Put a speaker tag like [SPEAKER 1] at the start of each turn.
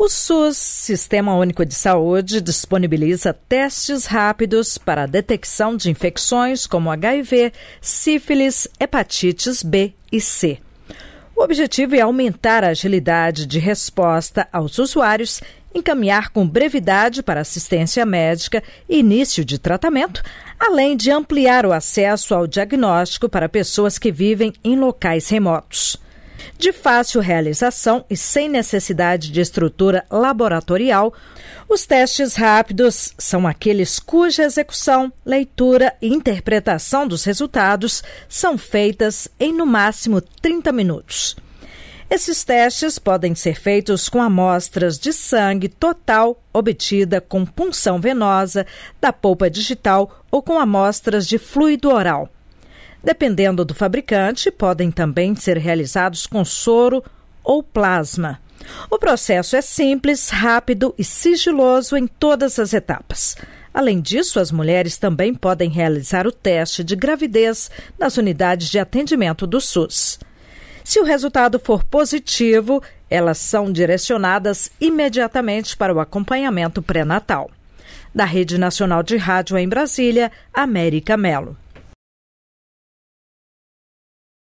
[SPEAKER 1] O SUS, Sistema Único de Saúde, disponibiliza testes rápidos para a detecção de infecções como HIV, sífilis, hepatites B e C. O objetivo é aumentar a agilidade de resposta aos usuários encaminhar com brevidade para assistência médica e início de tratamento, além de ampliar o acesso ao diagnóstico para pessoas que vivem em locais remotos. De fácil realização e sem necessidade de estrutura laboratorial, os testes rápidos são aqueles cuja execução, leitura e interpretação dos resultados são feitas em no máximo 30 minutos. Esses testes podem ser feitos com amostras de sangue total obtida com punção venosa, da polpa digital ou com amostras de fluido oral. Dependendo do fabricante, podem também ser realizados com soro ou plasma. O processo é simples, rápido e sigiloso em todas as etapas. Além disso, as mulheres também podem realizar o teste de gravidez nas unidades de atendimento do SUS. Se o resultado for positivo, elas são direcionadas imediatamente para o acompanhamento pré-natal. Da Rede Nacional de Rádio em Brasília, América Melo.